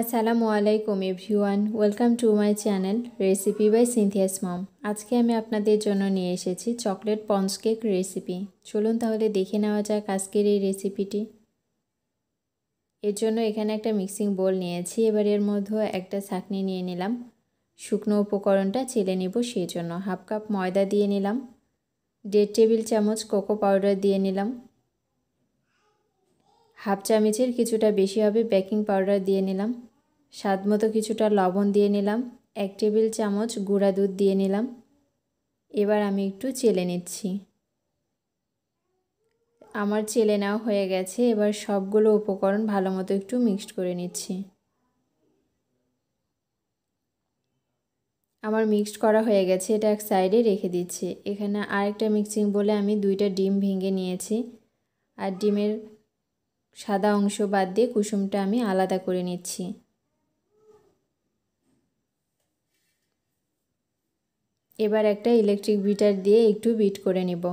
আসসালামু আলাইকুম everyone welcome to my channel recipe by Sinthia's mom আজকে আমি আপনাদের জন্য নিয়ে এসেছি চকলেট পঞ্চ কেক রেসিপি চলুন তাহলে দেখে নেওয়া যাক আজকের এই রেসিপিটি এর জন্য এখানে একটা মিক্সিং বোল নিয়েছি এবার এর মধ্যে একটা ছাকনি নিয়ে নিলাম শুকনো উপকরণটা ছেলে নেব সেই জন্য হাফ কাপ ময়দা দিয়ে নিলাম দেড় টেবিল চামচ কোকো পাউডার দিয়ে নিলাম হাফ চামচের কিছুটা বেশি হবে বেকিং পাউডার দিয়ে নিলাম স্বাদ মতো কিছুটা লবণ দিয়ে নিলাম এক টেবিল চামচ গুঁড়া দুধ দিয়ে নিলাম এবার আমি একটু চেলে নিচ্ছি আমার চেলে নেওয়া হয়ে গেছে এবার সবগুলো উপকরণ ভালো মতো একটু মিক্সড করে নিচ্ছি আমার মিক্সড করা হয়ে গেছে এটা এক সাইডে রেখে দিচ্ছি এখানে আরেকটা মিক্সিং বলে আমি দুইটা ডিম ভেঙে নিয়েছি আর ডিমের সাদা অংশ বাদ দিয়ে কুসুমটা আমি আলাদা করে নিচ্ছি এবার একটা ইলেকট্রিক বিটার দিয়ে একটু বিট করে নেব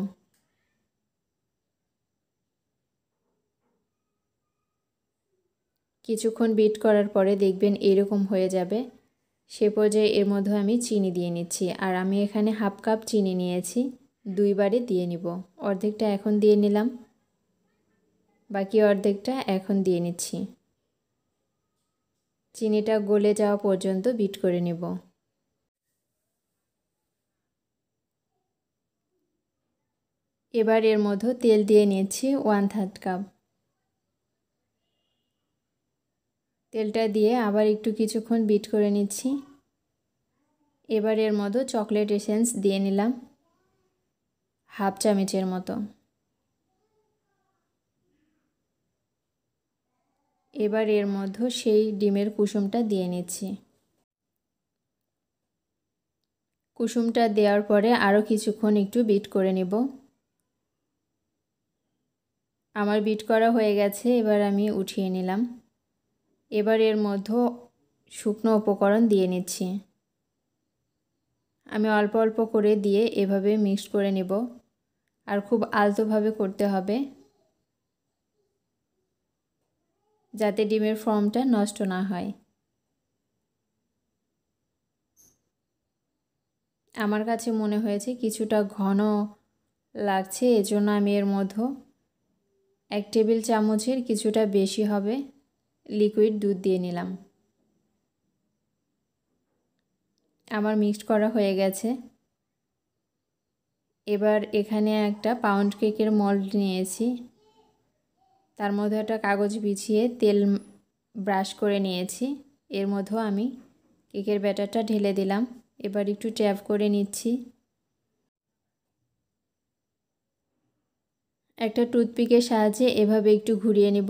কিছুক্ষণ বিট করার পরে দেখবেন এরকম হয়ে যাবে সে পর্যায়ে এর মধ্যে আমি চিনি দিয়ে নিচ্ছি আর আমি এখানে হাফ কাপ চিনি নিয়েছি দুইবারে দিয়ে নিব অর্ধেকটা এখন দিয়ে নিলাম বাকি অর্ধেকটা এখন দিয়ে নিচ্ছি চিনিটা গলে যাওয়া পর্যন্ত বিট করে নেব এবার এর মধ্যে তেল দিয়ে নিয়েছি ওয়ান থার্ড কাপ তেলটা দিয়ে আবার একটু কিছুক্ষণ বিট করে নিচ্ছি এবার এর মধ্যে চকলেট এসেন্স দিয়ে নিলাম হাফ চামচের মতো এবার এর মধ্যে সেই ডিমের কুসুমটা দিয়ে নিচ্ছি কুসুমটা দেওয়ার পরে আরও কিছুক্ষণ একটু বিট করে নেব আমার বিট করা হয়ে গেছে এবার আমি উঠিয়ে নিলাম এবার এর মধ্যে শুকনো উপকরণ দিয়ে নিচ্ছি আমি অল্প অল্প করে দিয়ে এভাবে মিক্সড করে নেব আর খুব আলতোভাবে করতে হবে যাতে ডিমের ফর্মটা নষ্ট না হয় আমার কাছে মনে হয়েছে কিছুটা ঘন লাগছে এজন্য আমি এর মধ্যে এক টেবিল চামচের কিছুটা বেশি হবে লিকুইড দুধ দিয়ে নিলাম আমার মিক্সড করা হয়ে গেছে এবার এখানে একটা পাউন্ড কেকের মল্ট নিয়েছি তার মধ্যে একটা কাগজ বিছিয়ে তেল ব্রাশ করে নিয়েছি এর মধ্যেও আমি কেকের ব্যাটারটা ঢেলে দিলাম এবার একটু ট্যাপ করে নিচ্ছি একটা টুথপিকের সাহায্যে এভাবে একটু ঘুরিয়ে নিব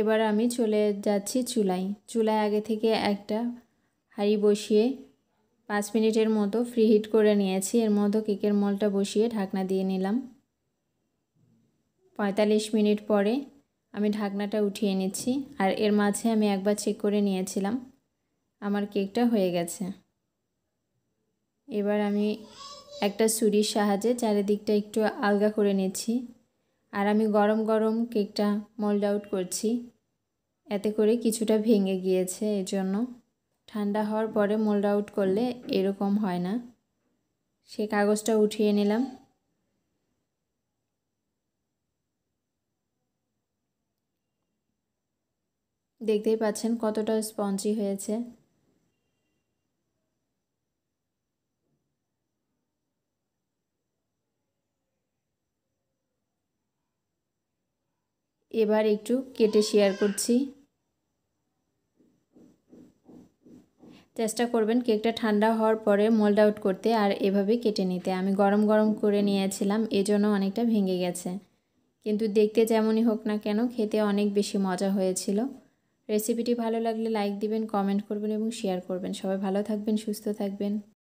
এবার আমি চলে যাচ্ছি চুলায় চুলায় আগে থেকে একটা হাঁড়ি বসিয়ে পাঁচ মিনিটের মতো ফ্রি হিট করে নিয়েছি এর মতো কেকের মলটা বসিয়ে ঢাকনা দিয়ে নিলাম পঁয়তাল্লিশ মিনিট পরে আমি ঢাকনাটা উঠিয়ে নিচ্ছি আর এর মাঝে আমি একবার চেক করে নিয়েছিলাম আমার কেকটা হয়ে গেছে এবার আমি একটা সুরির সাহায্যে চারিদিকটা একটু আলগা করে নিচ্ছি আর আমি গরম গরম কেকটা মোল্ড আউট করছি এতে করে কিছুটা ভেঙে গিয়েছে এজন্য ঠান্ডা হওয়ার পরে মোল্ড আউট করলে এরকম হয় না সে কাগজটা উঠিয়ে নিলাম দেখতেই পাচ্ছেন কতটা স্পঞ্জি হয়েছে এবার একটু কেটে শেয়ার করছি চেষ্টা করবেন কেকটা ঠান্ডা হওয়ার পরে মোল্ড আউট করতে আর এভাবে কেটে নিতে আমি গরম গরম করে নিয়েছিলাম এজন্য অনেকটা ভেঙে গেছে কিন্তু দেখতে যেমনই হোক না কেন খেতে অনেক বেশি মজা হয়েছিল রেসিপিটি ভালো লাগলে লাইক দিবেন কমেন্ট করবেন এবং শেয়ার করবেন সবাই ভালো থাকবেন সুস্থ থাকবেন